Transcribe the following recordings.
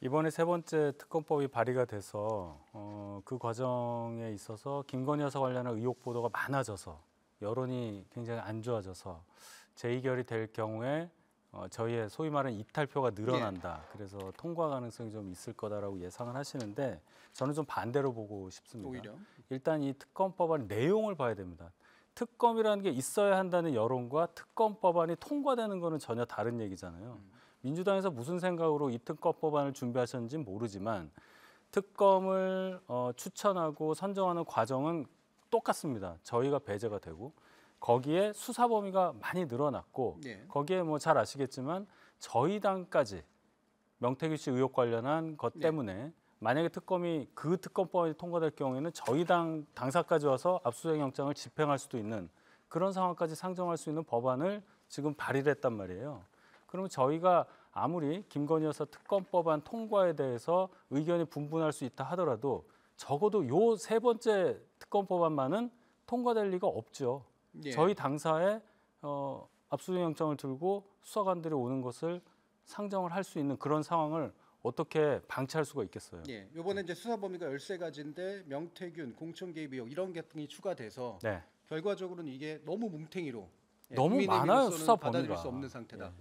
이번에 세 번째 특검법이 발의가 돼서 어, 그 과정에 있어서 김건희 여사 관련한 의혹 보도가 많아져서 여론이 굉장히 안 좋아져서 재의결이 될 경우에 어, 저희의 소위 말하는 이탈표가 늘어난다. 예. 그래서 통과 가능성이 좀 있을 거다라고 예상을 하시는데 저는 좀 반대로 보고 싶습니다. 오히려. 일단 이 특검법안 내용을 봐야 됩니다. 특검이라는 게 있어야 한다는 여론과 특검법안이 통과되는 거는 전혀 다른 얘기잖아요. 음. 민주당에서 무슨 생각으로 이 특검 법안을 준비하셨는지 모르지만 특검을 어, 추천하고 선정하는 과정은 똑같습니다. 저희가 배제가 되고 거기에 수사 범위가 많이 늘어났고 네. 거기에 뭐 잘 아시겠지만 저희 당까지 명태규 씨 의혹 관련한 것 네. 때문에 만약에 특검이 그 특검법이 통과될 경우에는 저희 당 당사까지 와서 압수수색 영장을 집행할 수도 있는 그런 상황까지 상정할 수 있는 법안을 지금 발의를 했단 말이에요. 그러면 저희가 아무리 김건희 여사 특검법안 통과에 대해서 의견이 분분할 수 있다 하더라도 적어도 요 세 번째 특검법안만은 통과될 리가 없죠. 예. 저희 당사에 어, 압수수색 영장을 들고 수사관들이 오는 것을 상정을 할 수 있는 그런 상황을 어떻게 방치할 수가 있겠어요? 예. 이번에 음. 이제 수사 범위가 열세 가지인데 명태균, 공천 개입 의혹 이런 게등이 추가돼서 네. 결과적으로는 이게 너무 뭉탱이로 예, 너무 많아요 수사 범위가 받아들일 수 없는 상태다. 예.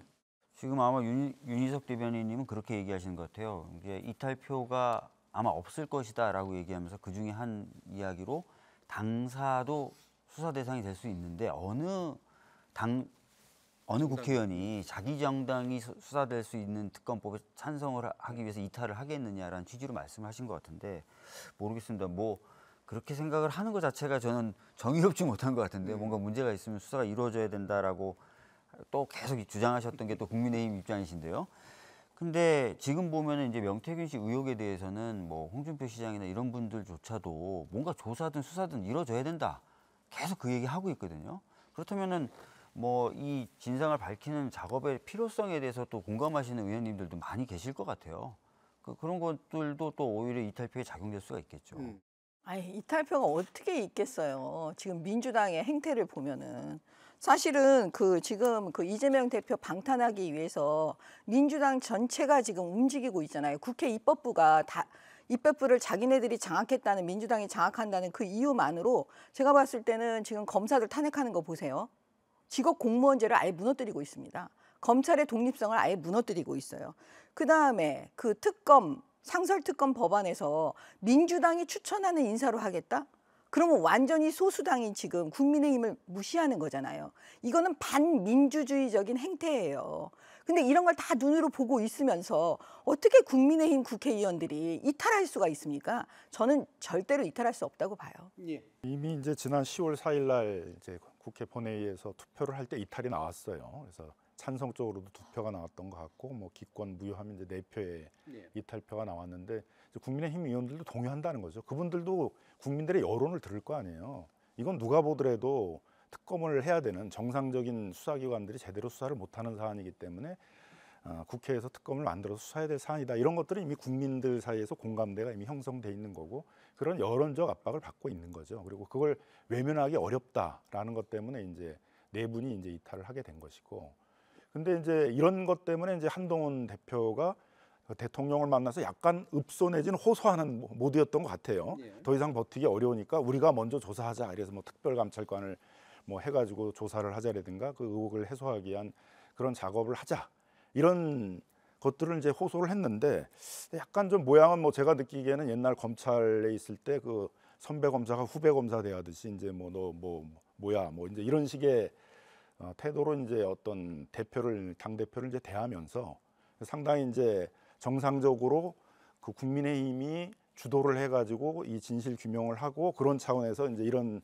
지금 아마 윤, 윤 희석 대변인님은 그렇게 얘기하시는 것 같아요. 이게 이탈표가 아마 없을 것이다라고 얘기하면서 그 중에 한 이야기로 당사도 수사 대상이 될 수 있는데 어느 당 어느 국회의원이 자기 정당이 수사될 수 있는 특검법에 찬성을 하기 위해서 이탈을 하겠느냐라는 취지로 말씀하신 것 같은데 모르겠습니다. 뭐 그렇게 생각을 하는 것 자체가 저는 정의롭지 못한 것 같은데 네. 뭔가 문제가 있으면 수사가 이루어져야 된다라고 또 계속 주장하셨던 게 또 국민의힘 입장이신데요. 근데 지금 보면 이제 명태균 씨 의혹에 대해서는 뭐 홍준표 시장이나 이런 분들조차도 뭔가 조사든 수사든 이뤄져야 된다. 계속 그 얘기 하고 있거든요. 그렇다면은 뭐 이 진상을 밝히는 작업의 필요성에 대해서 또 공감하시는 의원님들도 많이 계실 것 같아요. 그, 그런 것들도 또 오히려 이탈표에 작용될 수가 있겠죠. 음. 아니 이탈표가 어떻게 있겠어요. 지금 민주당의 행태를 보면은 사실은 그 지금 그 이재명 대표 방탄하기 위해서 민주당 전체가 지금 움직이고 있잖아요. 국회 입법부가 다 입법부를 자기네들이 장악했다는 민주당이 장악한다는 그 이유만으로 제가 봤을 때는 지금 검사들 탄핵하는 거 보세요. 직업 공무원제를 아예 무너뜨리고 있습니다. 검찰의 독립성을 아예 무너뜨리고 있어요. 그다음에 그 특검 상설 특검 법안에서 민주당이 추천하는 인사로 하겠다? 그러면 완전히 소수당인 지금 국민의힘을 무시하는 거잖아요. 이거는 반민주주의적인 행태예요. 근데 이런 걸 다 눈으로 보고 있으면서 어떻게 국민의힘 국회의원들이 이탈할 수가 있습니까? 저는 절대로 이탈할 수 없다고 봐요. 예. 이미 이제 지난 10월 4일 날 이제 국회 본회의에서 투표를 할 때 이탈이 나왔어요. 그래서 찬성 쪽으로도 두 표가 나왔던 것 같고 뭐 기권 무효하면 이제 네 표의 네. 예. 이탈표가 나왔는데 국민의힘 의원들도 동의한다는 거죠. 그분들도 국민들의 여론을 들을 거 아니에요. 이건 누가 보더라도 특검을 해야 되는 정상적인 수사기관들이 제대로 수사를 못하는 사안이기 때문에 어, 국회에서 특검을 만들어서 수사해야 될 사안이다. 이런 것들은 이미 국민들 사이에서 공감대가 이미 형성돼 있는 거고 그런 여론적 압박을 받고 있는 거죠. 그리고 그걸 외면하기 어렵다라는 것 때문에 이제 네 분이 이제 이탈을 하게 된 것이고 근데 이제 이런 것 때문에 이제 한동훈 대표가 대통령을 만나서 약간 읍소 내지는 호소하는 모드였던 것 같아요. 예. 더 이상 버티기 어려우니까 우리가 먼저 조사하자. 이래서 뭐 특별감찰관을 뭐 해가지고 조사를 하자라든가 그 의혹을 해소하기 위한 그런 작업을 하자. 이런 것들을 이제 호소를 했는데 약간 좀 모양은 뭐 제가 느끼기에는 옛날 검찰에 있을 때 그 선배 검사가 후배 검사 대하듯이 이제 뭐 너 뭐 뭐, 뭐야 뭐 이제 이런 식의 어, 태도로 이제 어떤 대표를 당 대표를 이제 대하면서 상당히 이제 정상적으로 그 국민의힘이 주도를 해가지고 이 진실 규명을 하고 그런 차원에서 이제 이런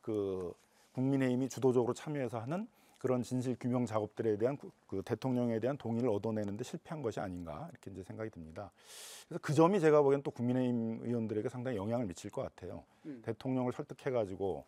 그 국민의힘이 주도적으로 참여해서 하는 그런 진실 규명 작업들에 대한 그 대통령에 대한 동의를 얻어내는데 실패한 것이 아닌가 이렇게 이제 생각이 듭니다. 그래서 그 점이 제가 보기엔 또 국민의힘 의원들에게 상당히 영향을 미칠 것 같아요. 음. 대통령을 설득해가지고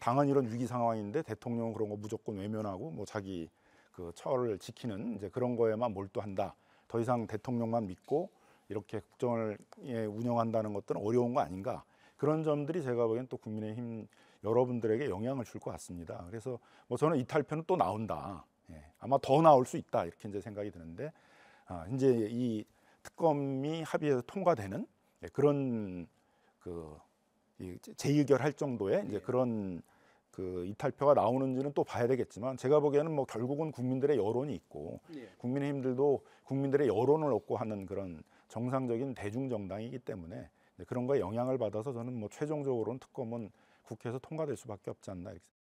당은 이런 위기 상황인데 대통령은 그런 거 무조건 외면하고 뭐 자기 그 처를 지키는 이제 그런 거에만 몰두한다. 더 이상 대통령만 믿고 이렇게 국정을 예, 운영한다는 것들은 어려운 거 아닌가. 그런 점들이 제가 보기엔 또 국민의힘 여러분들에게 영향을 줄 것 같습니다. 그래서 뭐 저는 이탈표는 또 나온다. 예, 아마 더 나올 수 있다 이렇게 이제 생각이 드는데 아, 이제 이 특검이 합의해서 통과되는 예, 그런 그 재의결할 정도의 이제 네. 그런 그 이탈표가 나오는지는 또 봐야 되겠지만 제가 보기에는 뭐 결국은 국민들의 여론이 있고 네. 국민의힘들도 국민들의 여론을 얻고 하는 그런 정상적인 대중 정당이기 때문에 그런 거에 영향을 받아서 저는 뭐 최종적으로는 특검은 국회에서 통과될 수밖에 없지 않나 이렇게.